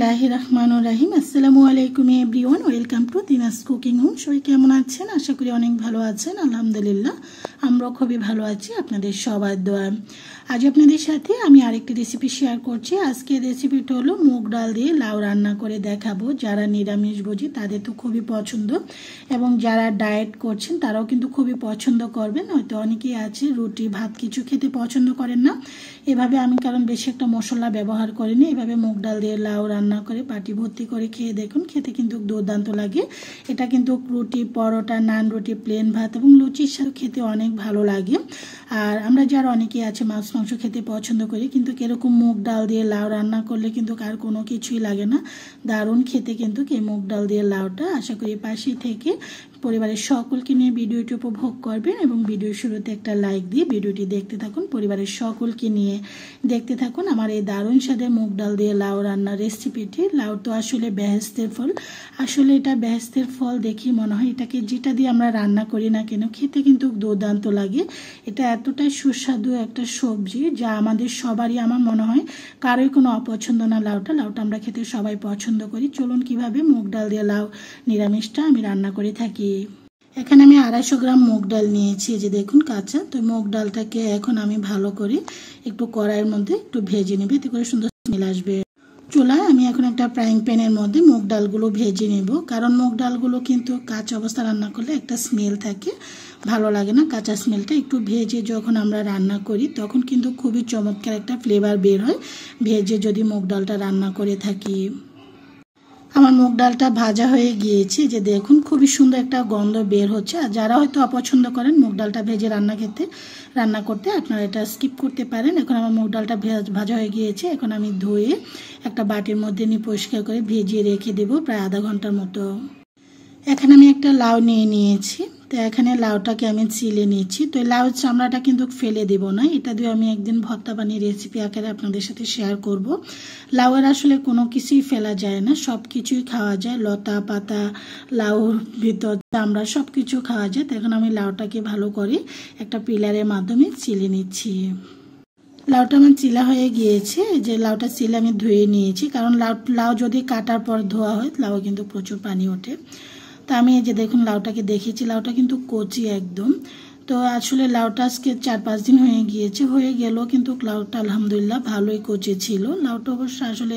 বিসমিল্লাহ রহমান রাহিম আসসালামু আলাইকুম everyone welcome to Dina's cooking home সবাই কেমন আছেন আশা করি অনেক ভালো আছেন আলহামদুলিল্লাহ আমরাও খুবই ভালো আছি আপনাদের সবার দোয়া আজ আপনাদের সাথে আমি আরেকটি রেসিপি শেয়ার করছি আজকে রেসিপিটা হলো মুগ ডাল দিয়ে লাউ রান্না করে দেখাবো যারা নিরামিষ বোঝি তাদের তো খুবই পছন্দ এবং যারা ডায়েট করছেন তারাও কিন্তু খুবই পছন্দ করবেন হয়তো অনেকেই আছে রুটি ভাত কিছু খেতে পছন্দ করেন না এভাবে আমি কারণ বেশি একটা মশলা ব্যবহার করিনি এভাবে মুগ ডাল দিয়ে লাউ রান্না রান্না করে পাটি ভর্তি করে খেয়ে দেখুন খেতে কিন্তু দুর্দান্ত লাগে এটা কিন্তু রুটি পরোটা নান রুটি প্লেন ভাত এবং লুচির সাথে খেতে অনেক ভালো লাগে আর আমরা যারা অনেকে আছে মাছ মাংস খেতে পছন্দ করি কিন্তু কেরকম মুগ ডাল দিয়ে লাউ রান্না করলে কিন্তু কার কোনো কিছুই লাগে না দারুণ খেতে কিন্তু কে মুগ ডাল দিয়ে লাউটা আশা করি পাশে থেকে পরিবারের সকলকে নিয়ে ভিডিওটি উপভোগ করবেন এবং ভিডিওর শুরুতে একটা লাইক দিয়ে ভিডিওটি দেখতে থাকুন পরিবারের সকলকে নিয়ে দেখতে থাকুন আমার এই দারুণ সাথে মুগ ডাল দিয়ে লাউ রান্নার রেসিপিটি লাউ তো আসলে বেহেস্তের ফল আসলে এটা বেহেস্তের ফল দেখি মনে হয় এটাকে যেটা দিয়ে আমরা রান্না করি না কেন খেতে কিন্তু দুর্দান্ত লাগে এটা এতটাই সুস্বাদু একটা সবজি যা আমাদের সবারই আমার মনে হয় কারোই কোনো অপছন্দ না লাউটা লাউটা আমরা খেতে সবাই পছন্দ করি চলুন কিভাবে মুগ ডাল দিয়ে লাউ নিরামিষটা আমি রান্না করে থাকি এখানে আমি আড়াইশো গ্রাম মুগ ডাল নিয়েছি যে দেখুন কাঁচা তো মুগ ডালটাকে এখন আমি ভালো করে একটু কড়াইয়ের মধ্যে একটু ভেজে নেবে এতে করে সুন্দর মিল আসবে চুলায় আমি এখন একটা ফ্রাইং প্যানের মধ্যে মুগ ডালগুলো ভেজে নেব কারণ মুগ ডালগুলো কিন্তু কাঁচা অবস্থা রান্না করলে একটা স্মেল থাকে ভালো লাগে না কাঁচা স্মেলটা একটু ভেজে যখন আমরা রান্না করি তখন কিন্তু খুবই চমৎকার একটা ফ্লেভার বের হয় ভেজে যদি মুগ ডালটা রান্না করে থাকি আমার মুগ ডালটা ভাজা হয়ে গিয়েছে যে দেখুন খুবই সুন্দর একটা গন্ধ বের হচ্ছে আর যারা হয়তো অপছন্দ করেন মুগ ডালটা ভেজে রান্না খেতে রান্না করতে আপনারা এটা স্কিপ করতে পারেন এখন আমার মুগ ডালটা ভাজা হয়ে গিয়েছে এখন আমি ধুয়ে একটা বাটির মধ্যে নিয়ে পরিষ্কার করে ভেজিয়ে রেখে দেবো প্রায় আধা ঘন্টার মতো এখানে আমি একটা লাউ নিয়ে নিয়েছি তো এখানে লাউটাকে আমি চিলে নিয়েছি তো লাউ চামড়াটা কিন্তু ফেলে দেব না এটা দিয়ে আমি একদিন ভর্তা বানিয়ে রেসিপি আকারে আপনাদের সাথে শেয়ার করব লাউয়ের আসলে কোনো কিছুই ফেলা যায় না সব কিছুই খাওয়া যায় লতা পাতা লাউর ভিতর চামড়া সব কিছু খাওয়া যায় এখন আমি লাউটাকে ভালো করে একটা পিলারের মাধ্যমে চিলে নিচ্ছি লাউটা আমার চিলা হয়ে গিয়েছে যে লাউটা চিলে আমি ধুয়ে নিয়েছি কারণ লাউ লাউ যদি কাটার পর ধোয়া হয় লাউ কিন্তু প্রচুর পানি ওঠে তা আমি এই যে দেখুন লাউটাকে দেখিয়েছি লাউটা কিন্তু কচি একদম তো আসলে লাউটা আজকে চার পাঁচ দিন হয়ে গিয়েছে হয়ে গেল কিন্তু লাউটা আলহামদুলিল্লাহ ভালোই কচি ছিল লাউটা অবশ্য আসলে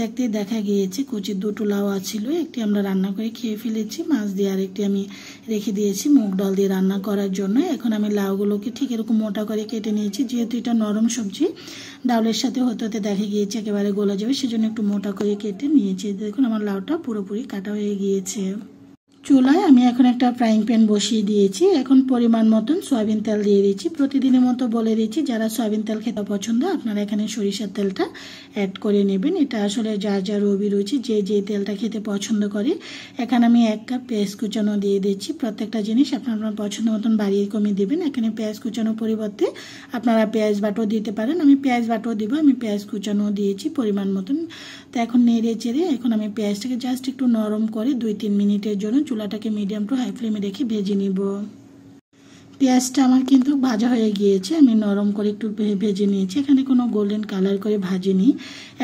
দেখতেই দেখা গিয়েছে কচি দুটো লাউ আছিল একটি আমরা রান্না করে খেয়ে ফেলেছি মাছ দিয়ে আর একটি আমি রেখে দিয়েছি মুগ ডাল দিয়ে রান্না করার জন্য এখন আমি লাউগুলোকে ঠিক এরকম মোটা করে কেটে নিয়েছি যেহেতু এটা নরম সবজি ডালের সাথে হতে হতে দেখা গিয়েছে একেবারে গোলা যাবে সেজন্য একটু মোটা করে কেটে নিয়েছি দেখুন আমার লাউটা পুরোপুরি কাটা হয়ে গিয়েছে চুলায় আমি এখন একটা ফ্রাইং প্যান বসিয়ে দিয়েছি এখন পরিমাণ মতন সয়াবিন তেল দিয়ে দিচ্ছি প্রতিদিনের মতো বলে দিচ্ছি যারা সয়াবিন তেল খেতে পছন্দ আপনারা এখানে সরিষার তেলটা অ্যাড করে নেবেন এটা আসলে যার রবি রয়েছে যে যে তেলটা খেতে পছন্দ করে এখানে আমি এক কাপ পেঁয়াজ কুচানো দিয়ে দিচ্ছি প্রত্যেকটা জিনিস আপনার আপনার পছন্দ মতন বাড়িয়ে কমিয়ে দেবেন এখানে পেঁয়াজ কুচানোর পরিবর্তে আপনারা পেঁয়াজ বাটো দিতে পারেন আমি পেঁয়াজ বাটো দিব আমি পেঁয়াজ কুচানো দিয়েছি পরিমাণ মতন তো এখন নেড়ে চেড়ে এখন আমি পেঁয়াজটাকে জাস্ট একটু নরম করে দুই তিন মিনিটের জন্য চুলাটাকে মিডিয়াম টু হাই ফ্লেমে রেখে ভেজে নিব পেঁয়াজটা আমার কিন্তু ভাজা হয়ে গিয়েছে আমি নরম করে একটু ভেজে নিয়েছি এখানে কোনো গোল্ডেন কালার করে ভাজিনি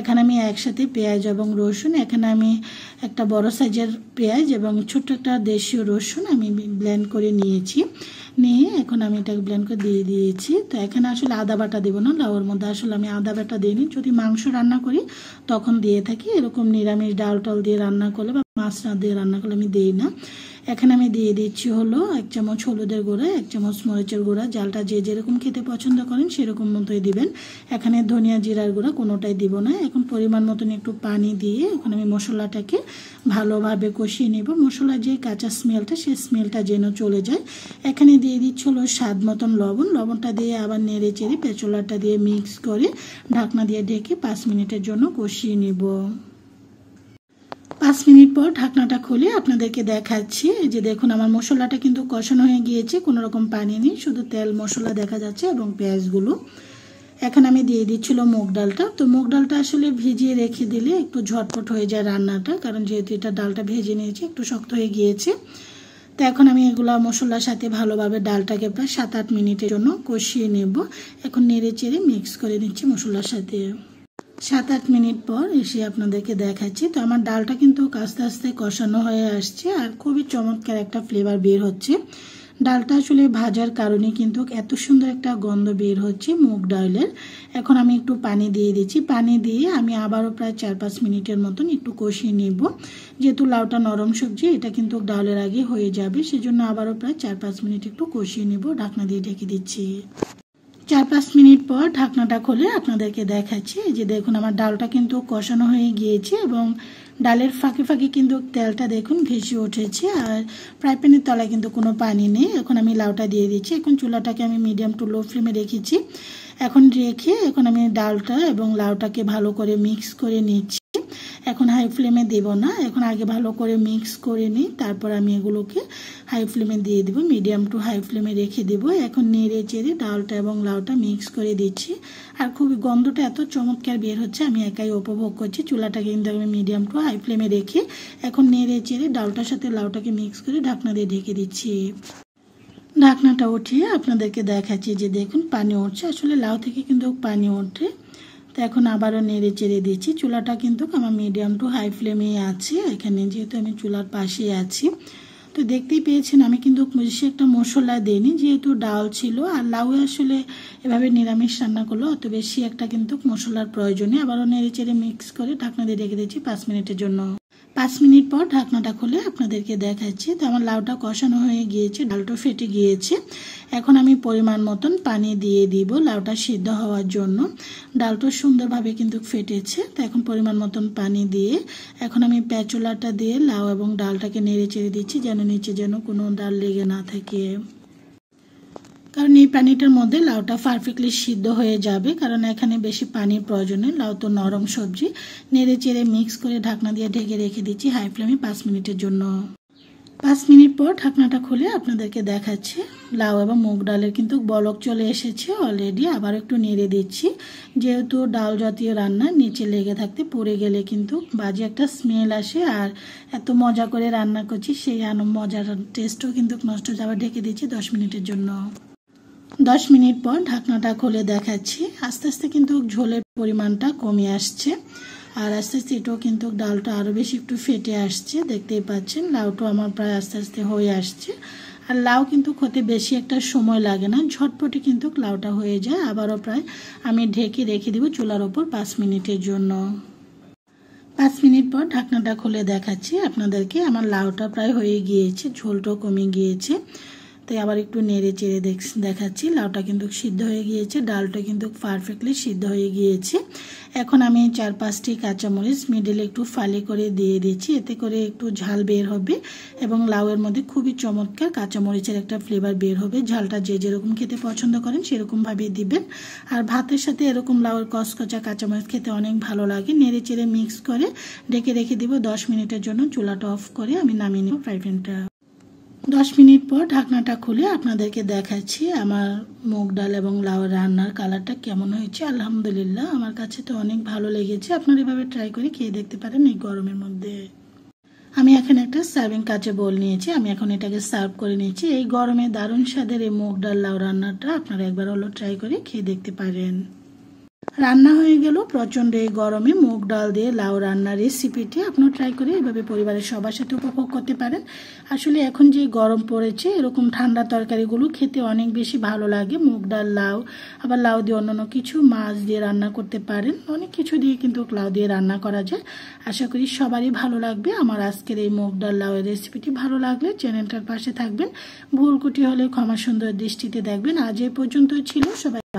এখানে আমি একসাথে পেঁয়াজ এবং রসুন এখানে আমি একটা বড় সাইজের পেঁয়াজ এবং ছোট্ট একটা দেশীয় রসুন আমি ব্লেন্ড করে নিয়েছি নিয়ে এখন আমি এটাকে ব্লেন্ড করে দিয়ে দিয়েছি তো এখানে আসলে আদা বাটা দেবো না লাউর মধ্যে আসলে আমি আদা বাটা দিই নি যদি মাংস রান্না করি তখন দিয়ে থাকি এরকম নিরামিষ ডাল টাল দিয়ে রান্না করলে বা মাছ না দিয়ে রান্না করলে আমি দিই না এখানে আমি দিয়ে দিচ্ছি হলো এক চামচ হলুদের গোড়া এক চামচ মরিচের গোড়া জালটা যে যেরকম খেতে পছন্দ করেন সেরকম মতোই দিবেন এখানে ধনিয়া জিরার গোড়া কোনোটাই দিব না এখন পরিমাণ মতন একটু পানি দিয়ে ওখানে আমি মশলাটাকে ভালোভাবে কষিয়ে নেব মশলার যে কাঁচা স্মেলটা সেই স্মেলটা যেন চলে যায় এখানে দিয়ে দিচ্ছি হলো স্বাদ মতন লবণ লবণটা দিয়ে আবার নেড়ে চেড়ে পেঁচলাটা দিয়ে মিক্স করে ঢাকনা দিয়ে ঢেকে পাঁচ মিনিটের জন্য কষিয়ে নেব পাঁচ মিনিট পর ঢাকনাটা খুলে আপনাদেরকে দেখাচ্ছি যে দেখুন আমার মশলাটা কিন্তু কষানো হয়ে গিয়েছে কোনো রকম পানি নেই শুধু তেল মশলা দেখা যাচ্ছে এবং পেঁয়াজগুলো এখন আমি দিয়ে দিচ্ছিল মুগ ডালটা তো মুগ ডালটা আসলে ভিজিয়ে রেখে দিলে একটু ঝটপট হয়ে যায় রান্নাটা কারণ যেহেতু এটা ডালটা ভেজে নিয়েছি একটু শক্ত হয়ে গিয়েছে তো এখন আমি এগুলা মশলার সাথে ভালোভাবে ডালটাকে প্রায় সাত আট মিনিটের জন্য কষিয়ে নেব এখন নেড়ে চেড়ে মিক্স করে নিচ্ছি মশলার সাথে সাত আট মিনিট পর এসে আপনাদেরকে দেখাচ্ছি তো আমার ডালটা কিন্তু আস্তে আস্তে কষানো হয়ে আসছে আর খুবই চমৎকার একটা ফ্লেভার বের হচ্ছে ডালটা আসলে ভাজার কারণে কিন্তু এত সুন্দর একটা গন্ধ বের হচ্ছে মুগ ডালের এখন আমি একটু পানি দিয়ে দিচ্ছি পানি দিয়ে আমি আবারও প্রায় চার পাঁচ মিনিটের মতন একটু কষিয়ে নেব যেহেতু লাউটা নরম সবজি এটা কিন্তু ডালের আগে হয়ে যাবে সেজন্য আবারও প্রায় চার পাঁচ মিনিট একটু কষিয়ে নেব ঢাকনা দিয়ে ঢেকে দিচ্ছি চার পাঁচ মিনিট পর ঢাকনাটা খুলে আপনাদেরকে দেখাচ্ছি যে দেখুন আমার ডালটা কিন্তু কষানো হয়ে গিয়েছে এবং ডালের ফাঁকে ফাঁকে কিন্তু তেলটা দেখুন ভেসে উঠেছে আর ফ্রাই প্যানের তলায় কিন্তু কোনো পানি নেই এখন আমি লাউটা দিয়ে দিচ্ছি এখন চুলাটাকে আমি মিডিয়াম টু লো ফ্লেমে রেখেছি এখন রেখে এখন আমি ডালটা এবং লাউটাকে ভালো করে মিক্স করে নিচ্ছি এখন হাই ফ্লেমে দেব না এখন আগে ভালো করে মিক্স করে নিই তারপর আমি এগুলোকে হাই ফ্লেমে দিয়ে দেবো মিডিয়াম টু হাই ফ্লেমে রেখে দেবো এখন নেড়ে চেড়ে ডালটা এবং লাউটা মিক্স করে দিচ্ছি আর খুবই গন্ধটা এত চমৎকার বের হচ্ছে আমি একাই উপভোগ করছি চুলাটাকে কিন্তু আমি মিডিয়াম টু হাই ফ্লেমে রেখে এখন নেড়ে চেড়ে ডালটার সাথে লাউটাকে মিক্স করে ঢাকনা দিয়ে ঢেকে দিচ্ছি ঢাকনাটা উঠিয়ে আপনাদেরকে দেখাচ্ছি যে দেখুন পানি উঠছে আসলে লাউ থেকে কিন্তু পানি ওঠে তো এখন আবারও নেড়ে চেড়ে দিচ্ছি চুলাটা কিন্তু আমার মিডিয়াম টু হাই ফ্লেমেই আছে এখানে যেহেতু আমি চুলার পাশেই আছি তো দেখতেই পেয়েছেন আমি কিন্তু বেশি একটা মশলা দিইনি যেহেতু ডাল ছিল আর লাউ আসলে এভাবে নিরামিষ রান্না করলো অত বেশি একটা কিন্তু মশলার প্রয়োজনে আবারও নেড়ে চেড়ে মিক্স করে ঢাকনা দিয়ে রেখে দিয়েছি পাঁচ মিনিটের জন্য পাঁচ মিনিট পর ঢাকনাটা খুলে আপনাদেরকে দেখাচ্ছি তো আমার লাউটা কষানো হয়ে গিয়েছে ডালটা ফেটে গিয়েছে এখন আমি পরিমাণ মতন পানি দিয়ে দিব লাউটা সিদ্ধ হওয়ার জন্য ডালটা সুন্দরভাবে কিন্তু ফেটেছে তো এখন পরিমাণ মতন পানি দিয়ে এখন আমি প্যাচোলাটা দিয়ে লাউ এবং ডালটাকে নেড়ে চেড়ে দিচ্ছি যেন নিচে যেন কোনো ডাল লেগে না থাকে কারণ এই পানিটার মধ্যে লাউটা পারফেক্টলি সিদ্ধ হয়ে যাবে কারণ এখানে বেশি পানির প্রয়োজন নেই লাউ তো নরম সবজি নেড়ে চেড়ে মিক্স করে ঢাকনা দিয়ে ঢেকে রেখে দিচ্ছি হাই ফ্লেমে পাঁচ মিনিটের জন্য পাঁচ মিনিট পর ঢাকনাটা খুলে আপনাদেরকে দেখাচ্ছে লাউ এবং মুগ ডালের কিন্তু বলক চলে এসেছে অলরেডি আবার একটু নেড়ে দিচ্ছি যেহেতু ডাল জাতীয় রান্না নিচে লেগে থাকতে পড়ে গেলে কিন্তু বাজে একটা স্মেল আসে আর এত মজা করে রান্না করছি সেই মজার টেস্টও কিন্তু নষ্ট যাওয়া ঢেকে দিচ্ছি দশ মিনিটের জন্য দশ মিনিট পর ঢাকনাটা খুলে দেখাচ্ছি আস্তে আস্তে কিন্তু ঝোলের পরিমাণটা কমে আসছে আর আস্তে আস্তে এটাও কিন্তু ডালটা আরও বেশি একটু ফেটে আসছে দেখতেই পাচ্ছেন লাউটাও আমার প্রায় আস্তে আস্তে হয়ে আসছে আর লাউ কিন্তু খেতে বেশি একটা সময় লাগে না ঝটপটে কিন্তু লাউটা হয়ে যায় আবারও প্রায় আমি ঢেকে রেখে দেবো চুলার ওপর পাঁচ মিনিটের জন্য পাঁচ মিনিট পর ঢাকনাটা খুলে দেখাচ্ছি আপনাদেরকে আমার লাউটা প্রায় হয়ে গিয়েছে ঝোলটাও কমে গিয়েছে তাই আবার একটু নেড়ে চেড়ে দেখাচ্ছি লাউটা কিন্তু সিদ্ধ হয়ে গিয়েছে ডালটা কিন্তু পারফেক্টলি সিদ্ধ হয়ে গিয়েছে এখন আমি চার পাঁচটি কাঁচামরিচ মিডিলে একটু ফালি করে দিয়ে দিচ্ছি এতে করে একটু ঝাল বের হবে এবং লাউয়ের মধ্যে খুবই চমৎকার কাঁচামরিচের একটা ফ্লেভার বের হবে ঝালটা যে যেরকম খেতে পছন্দ করেন সেরকমভাবেই দিবেন আর ভাতের সাথে এরকম লাউয়ের কচকচা কাঁচামরিচ খেতে অনেক ভালো লাগে নেড়ে চেড়ে মিক্স করে ডেকে রেখে দিব দশ মিনিটের জন্য চুলাটা অফ করে আমি নামিয়ে নেব ফ্রাই প্যানটা দশ মিনিট পর ঢাকনাটা খুলে আপনাদেরকে দেখাচ্ছি আমার মুগ ডাল এবং লাউ রান্নার কালারটা কেমন হয়েছে আলহামদুলিল্লাহ আমার কাছে তো অনেক ভালো লেগেছে আপনারা এভাবে ট্রাই করে খেয়ে দেখতে পারেন এই গরমের মধ্যে আমি এখানে একটা সার্ভিং কাচে বোল নিয়েছি আমি এখন এটাকে সার্ভ করে নিয়েছি এই গরমে দারুণ স্বাদের এই মুগ ডাল লাউ রান্নাটা আপনারা একবার হলো ট্রাই করে খেয়ে দেখতে পারেন রান্না হয়ে গেল প্রচণ্ড এই গরমে মুগ ডাল দিয়ে লাউ রান্নার রেসিপিটি আপনার ট্রাই করে এভাবে পরিবারের সবার সাথে উপভোগ করতে পারেন আসলে এখন যে গরম পড়েছে এরকম ঠান্ডা তরকারিগুলো খেতে অনেক বেশি ভালো লাগে মুগ ডাল লাউ আবার লাউ দিয়ে অন্যান্য কিছু মাছ দিয়ে রান্না করতে পারেন অনেক কিছু দিয়ে কিন্তু লাউ দিয়ে রান্না করা যায় আশা করি সবারই ভালো লাগবে আমার আজকের এই মুগ ডাল এর রেসিপিটি ভালো লাগলে চ্যানেলটার পাশে থাকবেন ভুলকুটি হলে ক্ষমা সুন্দর দৃষ্টিতে দেখবেন আজ এই পর্যন্ত ছিল সবাই